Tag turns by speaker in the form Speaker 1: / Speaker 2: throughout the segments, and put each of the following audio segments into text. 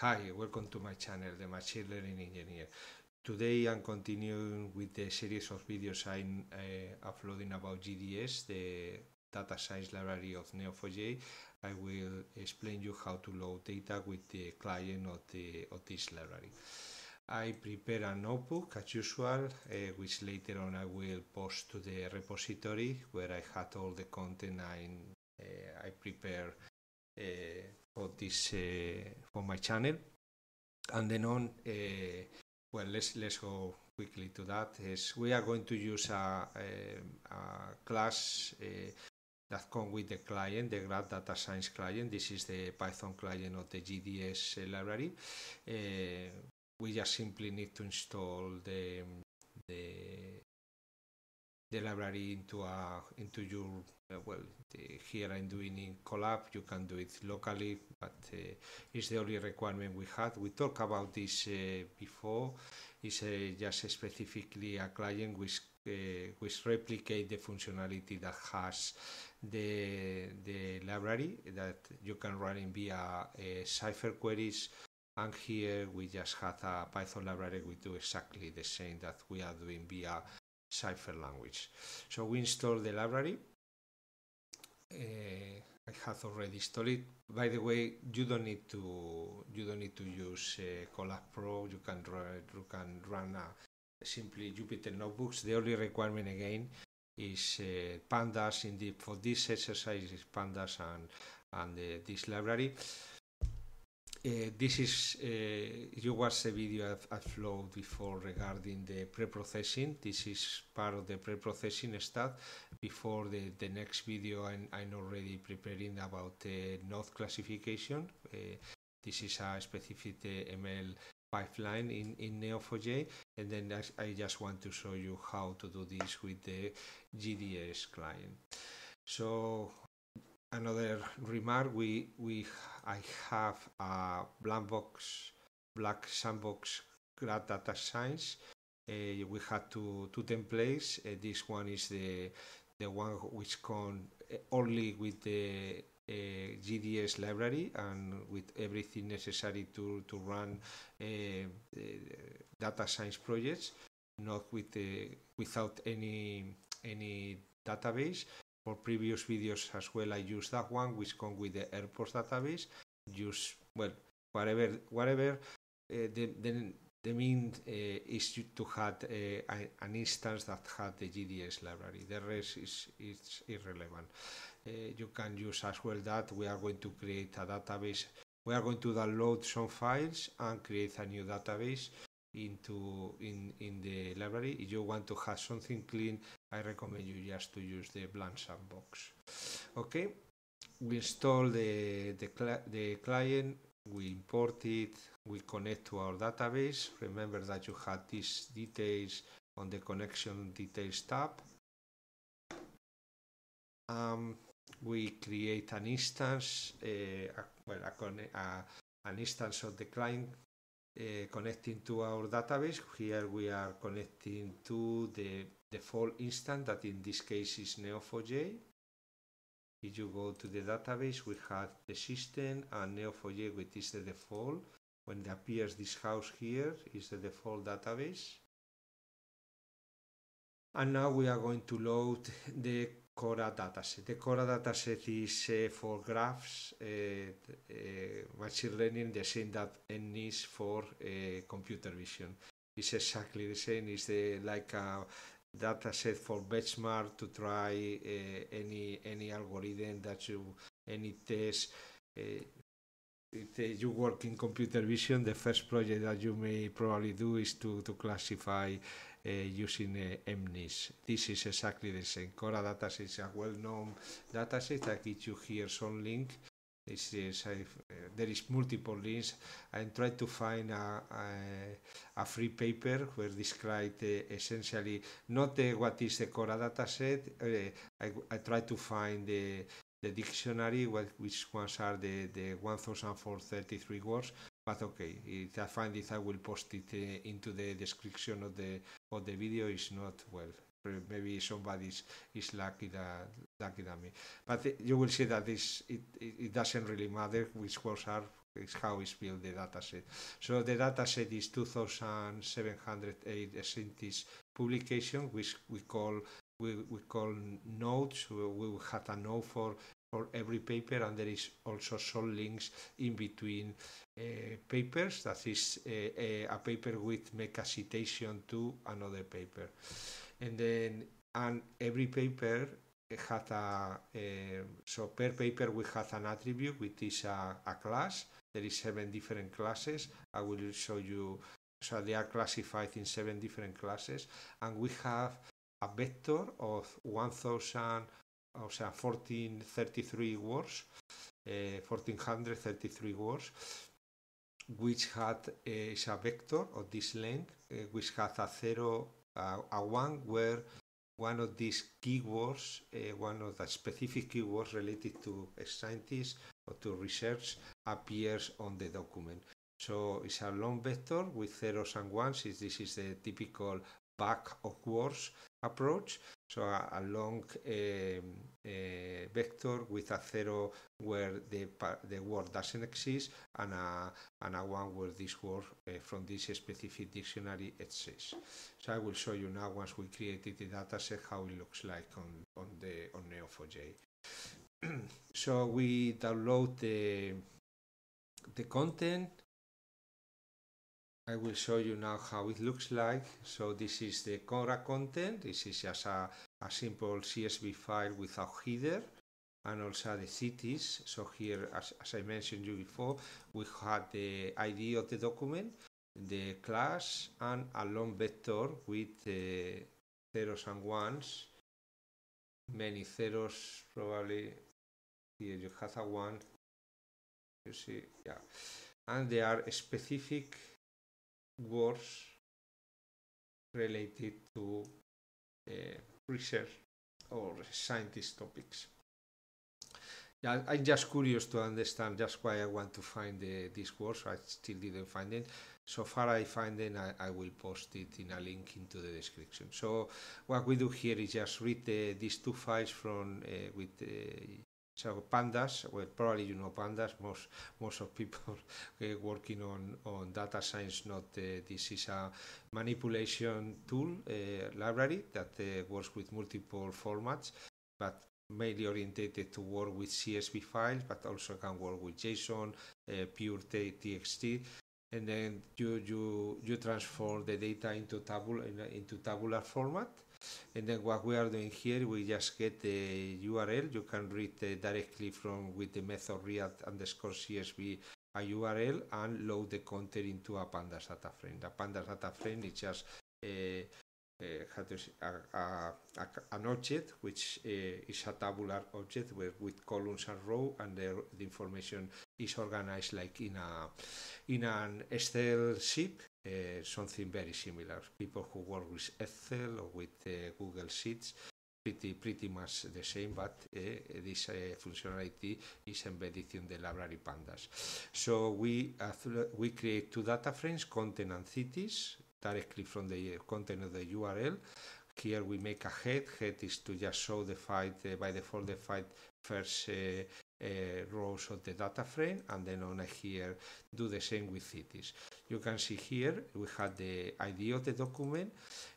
Speaker 1: Hi, welcome to my channel, the Machine Learning Engineer. Today I'm continuing with the series of videos I'm uh, uploading about GDS, the data science library of Neo4j. I will explain you how to load data with the client of, the, of this library. I prepare a notebook as usual, uh, which later on I will post to the repository where I had all the content I, uh, I prepare uh, for this uh, for my channel. And then on, uh, well, let's let's go quickly to that. Is we are going to use a, a, um, a class uh, that come with the client, the grad Data Science client. This is the Python client of the GDS library. Uh, we just simply need to install the, the the library into a into your uh, well the, here I'm doing in Colab. You can do it locally, but uh, it's the only requirement we had. We talked about this uh, before. It's uh, just specifically a client which uh, which replicate the functionality that has the the library that you can run in via uh, Cipher queries. And here we just had a Python library. We do exactly the same that we are doing via cipher language. So we install the library. Uh, I have already installed it. By the way, you don't need to you don't need to use uh, Colab Pro. You can run, you can run a, uh, simply Jupyter notebooks. The only requirement again is uh, pandas in the for this exercise is pandas and and uh, this library uh, this is uh, you watched a video I Flow before regarding the pre-processing. This is part of the pre-processing stuff. Before the, the next video, I'm, I'm already preparing about the uh, node classification. Uh, this is a specific uh, ML pipeline in, in Neo4j and then I, I just want to show you how to do this with the GDS client. So another remark, we, we, I have a black box, black sandbox grad data science. Uh, we had two, two templates. Uh, this one is the, the one which come uh, only with the uh, GDS library and with everything necessary to, to run uh, data science projects, not with the, without any, any database for previous videos as well, I use that one, which comes with the airport database. Use well whatever whatever uh, the, the the mean uh, eh, is to have uh, an instance that had the GDS library. The rest is, is irrelevant. Uh, you can use as well that we are going to create a database. We are going to download some files and create a new database into in in the library. If you want to have something clean I recommend you just to use the blank sandbox. Okay, we install the, the, cli the client, we import it, we connect to our database. Remember that you had these details on the connection details tab. Um, we create an instance, uh, a, well, a, a, an instance of the client uh, connecting to our database. Here we are connecting to the default instance that in this case is Neo4j. If you go to the database, we have the system and Neo4j, which is the default. When appears this house here is the default database. And now we are going to load the Cora Dataset. De Cora Dataset is uh, for graphs, eh, eh, machine learning, the same that N is for eh, computer vision. It's exactly the same. It's the, like a dataset for benchmark to try any any algorithm that you any test. If you work in computer vision, the first project that you may probably do is to, to classify uh, using uh, This is exactly the same. Cora dataset is a well-known dataset. I give you here some link. This is uh, there is multiple links. i tried to find a, a, a free paper where described essentially not what is the Cora dataset. I, I to find the the dictionary, what, which ones are the, the 1433 words, but okay, if I find it, I will post it uh, into the description of the of the video. Is not well. Maybe somebody is, is lucky that lucky than me. But eh, you will see that this it, it, it doesn't really matter which words are. It's how is built the dataset. So the dataset is 2,708 scientist publication, which we call we, we call notes. We, we had a note for for every paper and there is also some links in between uh, papers that is a, uh, uh, a paper with make citation to another paper and then and every paper has a uh, so per paper we have an attribute which is a, a, class there is seven different classes i will show you so they are classified in seven different classes and we have a vector of 1000 o sea, 1433 wars, 1433 wars, which had eh, is a vector of this length, eh, which had a zero, a one where one of these keywords, eh, one of the specific keywords related to a scientist or to research appears on the document. So it's a long vector with zeros and ones. This is the typical backwards approach, so a, a long eh, eh, vector with a zero where the, the word doesn't exist and a, and a one where this word eh, from this specific dictionary exists. So I will show you now once we created the dataset how it looks like on, on, the, on Neo4j. so we download the, the content I will show you now how it looks like. So this is the Cora content. This is just a, a simple CSV file without header and also the cities. So here, as, as I mentioned you before, we had the ID of the document, the class and a long vector with uh, zeros and ones, many zeros probably. Here you have a one, you see, yeah. And they
Speaker 2: are specific works related
Speaker 1: to uh, research or scientist topics. Yeah, I'm just curious to understand just why I want to find eh, the, this works. I still didn't find it. So far I find it, I, I, will post it in a link into the description. So what we do here is just read the, eh, these two files from uh, with so pandas, well, probably you know pandas. Most most of people eh, working on, on data science know uh, eh, this is a manipulation tool uh, library that uh, works with multiple formats, but mainly orientated to work with CSV files, but also can work with JSON, pure TXT, and then you you you transform the data into tabula into tabular format And then what we are doing here, we just get the URL. You can read directly from with the method react underscore CSV a URL and load the content into a pandas data frame. The pandas data frame is just eh, eh, a, a, a, an object which eh, is a tabular object with, with columns and row and the, the information is organized like in a in an Excel sheet uh, something very similar. People who work with Excel or with uh, Google Sheets, pretty pretty much the same, but uh, this functionality is embedded in the library pandas. So we uh, we create two data frames, content and cities, directly from the content of the URL. Here we make a head. Head is to just show the fight by default the fight first uh, rows of the data frame and then on here do the same with cities. You can see here we have the ID of the document,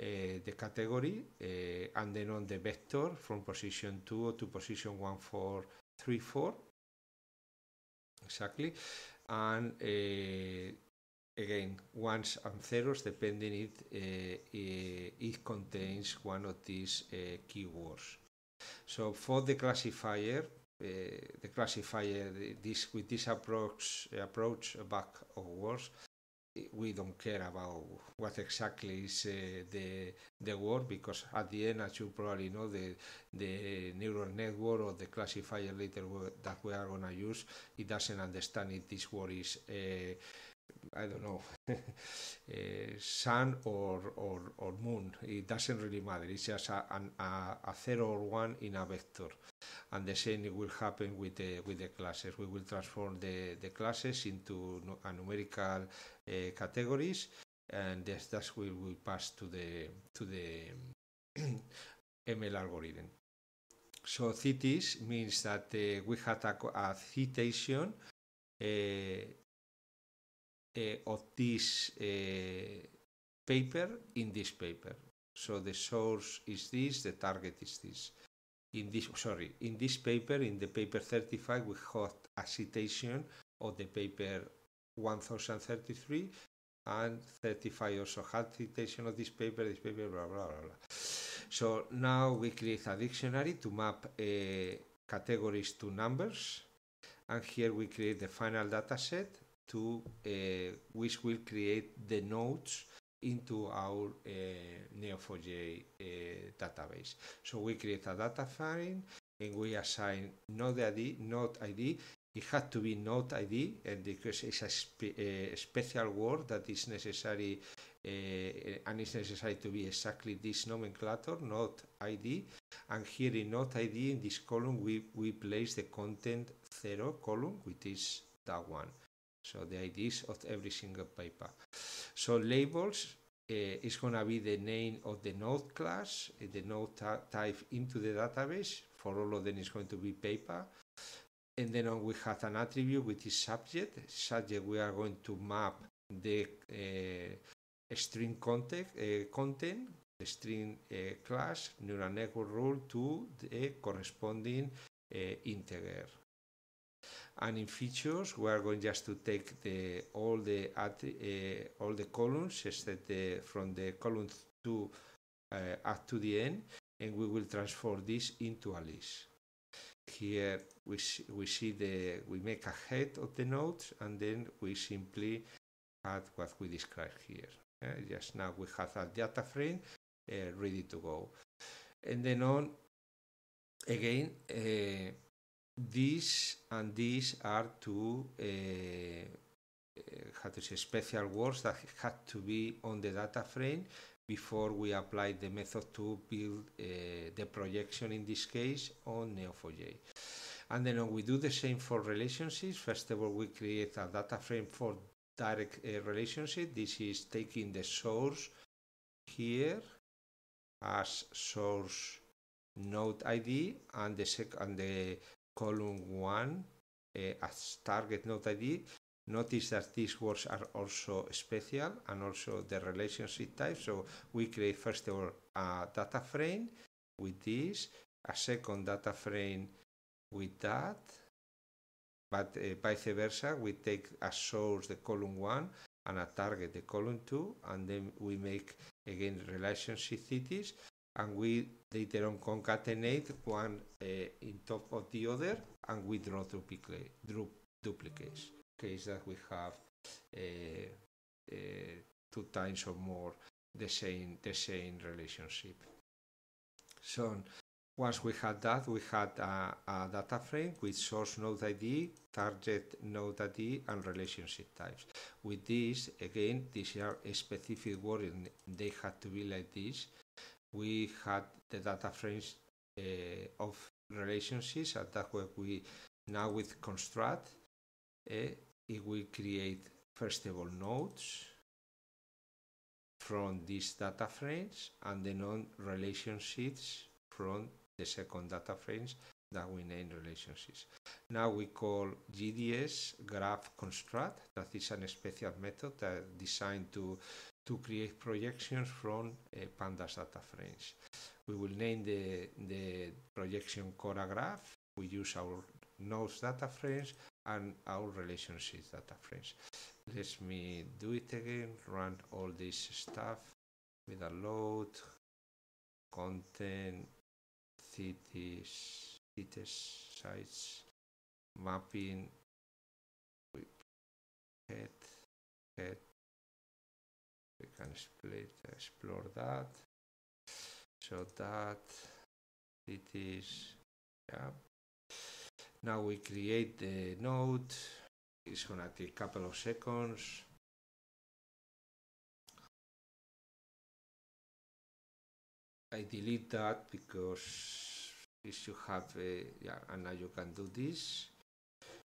Speaker 1: uh, the category uh, and then on the vector from position 2 to position 1, 4, 3, 4 exactly and again ones and zeros depending if it, uh, it contains one of these uh, keywords. So for the classifier Eh, the classifier this with this approach approach back or words we don't care about what exactly is uh, the the word because at the end, as you probably know, the the neural network or the classifier later that we are gonna use, it doesn't understand if this word is uh, I don't know, eh, sun or, or, or moon. It doesn't really matter. It's just a, an, a, a zero or one in a vector and the same will happen with the with the classes. We will transform the, the classes into a numerical uh, categories, and this, that's we will pass to the to the ML algorithm. So cities means that uh, we had a, a citation uh, Eh, of this eh, paper in this paper. So the source is this, the target is this. In this, sorry, in this paper, in the paper 35, we have a citation of the paper 1033 and 35 also had citation of this paper, this paper, blah, blah, blah, blah. So now we create a dictionary to map uh, categories to numbers. And here we create the final data set to uh, which will create the nodes into our uh, Neo4j uh, database. So we create a data file and we assign node ID, node ID. It had to be node ID, and because it's a, spe a special word that is necessary, uh, and it's necessary to be exactly this nomenclature, node ID. And here in node ID, in this column, we, we place the content zero column, which is that one. So the IDs of every single paper. So labels uh, is going to be the name of the node class, eh, the node type into the database. For all of them, is going to be paper. And then we have an attribute which is subject. Subject, we are going to map the uh, string content, uh, content, the string class, neural network rule to the corresponding integer and in features we are going just to take the all the uh, all the columns except the, from the column to uh, up to the end and we will transform this into a list here we, we see the we make a head of the nodes and then we simply add what we described here uh, just now we have a data frame ready to go and then on again these and these are two uh, uh, how to say special words that had to be on the data frame before we apply the method to build uh, the projection in this case on Neo4j. And then we do the same for relationships. First of all, we create a data frame for direct uh, relationship. This is taking the source here as source node ID and the sec and the column 1 uh, as target node ID, notice that these words are also special and also the relationship type. So we create first of all a data frame with this, a second data frame with that, but uh, vice versa, we take as source the column 1 and a target the column 2, and then we make again relationship cities, and we later on concatenate one uh, in top of the other and we draw duplicate, duplicates case that we have uh, two times or more the same the same relationship so once we had that, we had a, a, data frame with source node ID, target node ID, and relationship types. With this, again, these are specific words, they had to be like this we had the data frames uh, of relationships and that's what we now with construct uh, it will create first of all nodes from these data frames and the non-relationships from the second data frames that we name relationships. Now we call GDS graph construct, that is an special method that designed to to create projections from uh, pandas data frames. We will name the, the projection Cora graph. We use our nodes data frames and our relationships data frames. Let me do it again, run all this stuff with a load, content, cities, cities,
Speaker 2: sites, mapping, head, head, we can split explore that
Speaker 1: so that it is yeah now we create the node it's gonna take a couple of seconds I delete that because if you have a, yeah and now you can do this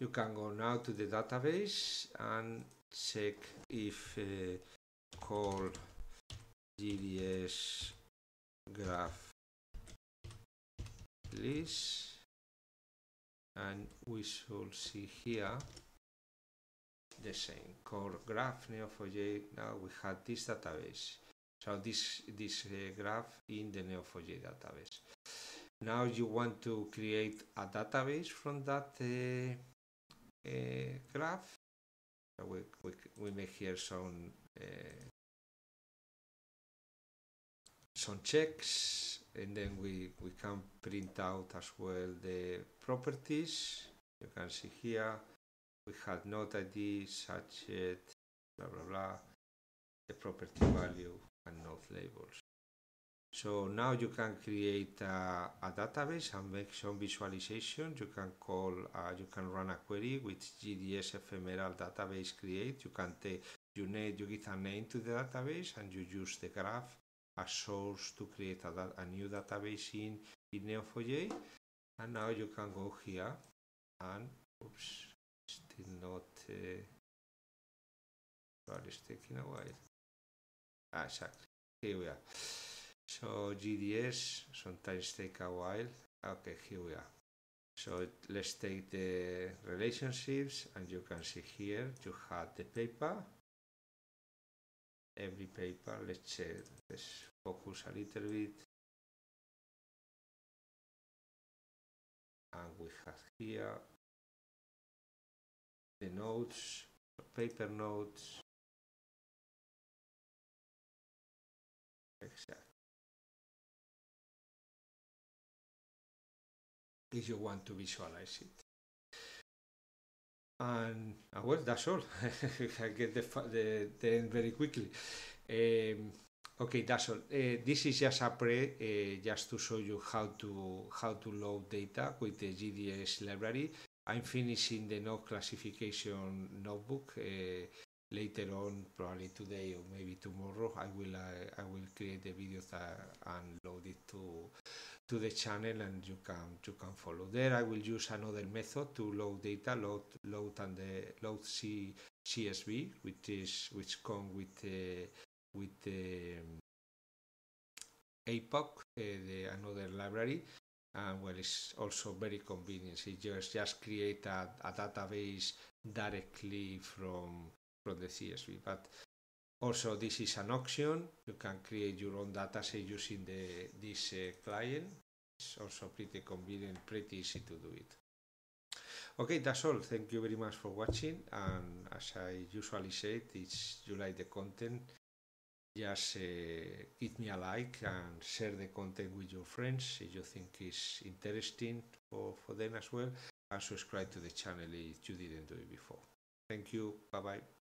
Speaker 1: you can go now to the database and check if uh, Call GDS
Speaker 2: graph list
Speaker 1: and we should see here the same core graph neo4j now we had this database so this this uh, graph in the neo4j database now you want to create a database from that uh, uh, graph we, we, we may hear some eh, some checks and then we, we can print out as well the properties you can see here we had node id such it blah blah blah the property value and node labels So now you can create a, a, database and make some visualization. You can call, uh, you can run a query with GDS ephemeral database create. You can take, you need, you give a name to the database and you use the graph as source to create a, a new database in, in Neo4j. And now you can go here and, oops, still not, uh, it's taking a while. Ah, exactly, here we are. So GDS sometimes take a while. Okay, here we are. So let's take the relationships and you can see here you have the paper. Every paper, let's check, let's focus a little
Speaker 2: bit. And we have here the notes, paper notes. Exactly. if you want to visualize
Speaker 1: it. And uh, well, that's all. I get the, the, the, end very quickly. Um, okay, that's all. Uh, this is just a pre, uh, just to show you how to how to load data with the GDS library. I'm finishing the node classification notebook. Uh, later on, probably today or maybe tomorrow, I will uh, I will create the videos and load it to to the channel and you can you can follow there i will use another method to load data load load and the load C, csv which is which come with the uh, with the um, apoc uh, the another library and well it's also very convenient it just just create a, a database directly from from the csv but also, this is an option. You can create your own set using the, this uh, client it's also pretty convenient, pretty easy to do it. Okay, that's all. Thank you very much for watching. And as I usually say, if you like the content, just uh, give me a like and share the content with your friends if you think it's interesting for, for them as well. And subscribe to the channel if you didn't do it before. Thank you. Bye bye.